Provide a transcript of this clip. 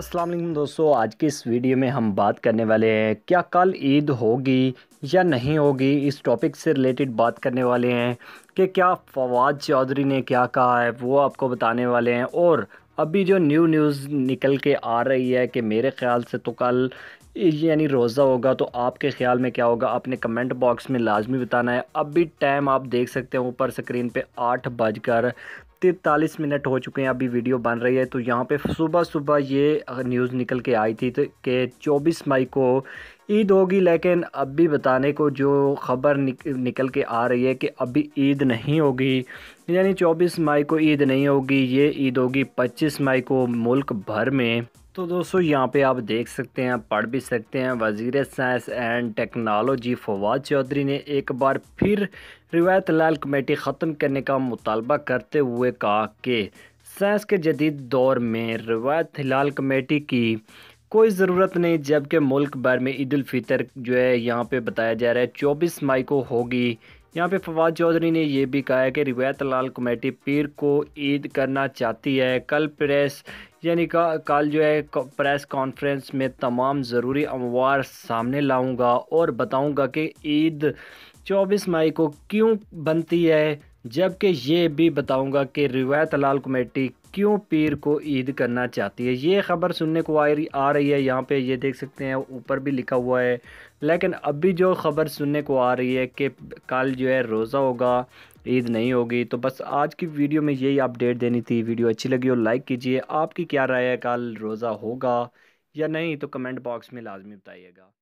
असलम दोस्तों आज की इस वीडियो में हम बात करने वाले हैं क्या कल ईद होगी या नहीं होगी इस टॉपिक से रिलेटेड बात करने वाले हैं कि क्या फवाद चौधरी ने क्या कहा है वो आपको बताने वाले हैं और अभी जो न्यू न्यूज़ निकल के आ रही है कि मेरे ख्याल से तो कल यानी रोज़ा होगा तो आपके ख्याल में क्या होगा आपने कमेंट बॉक्स में लाजमी बताना है अभी टाइम आप देख सकते हैं ऊपर स्क्रीन पे आठ बजकर तैतालीस मिनट हो चुके हैं अभी वीडियो बन रही है तो यहाँ पे सुबह सुबह ये न्यूज़ निकल के आई थी तो कि 24 मई को ईद होगी लेकिन अभी बताने को जो ख़बर निक, निकल के आ रही है कि अभी ईद नहीं होगी यानी 24 मई को ईद नहीं होगी ये ईद होगी 25 मई को मुल्क भर में तो दोस्तों यहाँ पे आप देख सकते हैं पढ़ भी सकते हैं वजीर science and technology Fawad Chaudhry ने एक बार फिर रिवायत लाल कमेटी ख़त्म करने का मुतालबा करते हुए कहा कि साइंस के जदीद दौर में रिवायत हिलाल कमेटी की कोई ज़रूरत नहीं जबकि मुल्क भर में ईद फितर जो है यहाँ पे बताया जा रहा है चौबीस मई को होगी यहाँ पे फवाद चौधरी ने यह भी कहा है कि रिवायत लाल कमेटी पीर को ईद करना चाहती है कल प्रेस यानी का, कल जो है प्रेस कॉन्फ्रेंस में तमाम ज़रूरी अमवार सामने लाऊंगा और बताऊंगा कि ईद 24 मई को क्यों बनती है जबकि ये भी बताऊंगा कि रिवायत लाल कमेटी क्यों पीर को ईद करना चाहती है ये खबर सुनने को आ रही आ रही है यहाँ पे ये देख सकते हैं ऊपर भी लिखा हुआ है लेकिन अभी जो खबर सुनने को आ रही है कि कल जो है रोज़ा होगा ईद नहीं होगी तो बस आज की वीडियो में यही अपडेट देनी थी वीडियो अच्छी लगी हो लाइक कीजिए आपकी क्या राय है कल रोज़ा होगा या नहीं तो कमेंट बॉक्स में लाजमी बताइएगा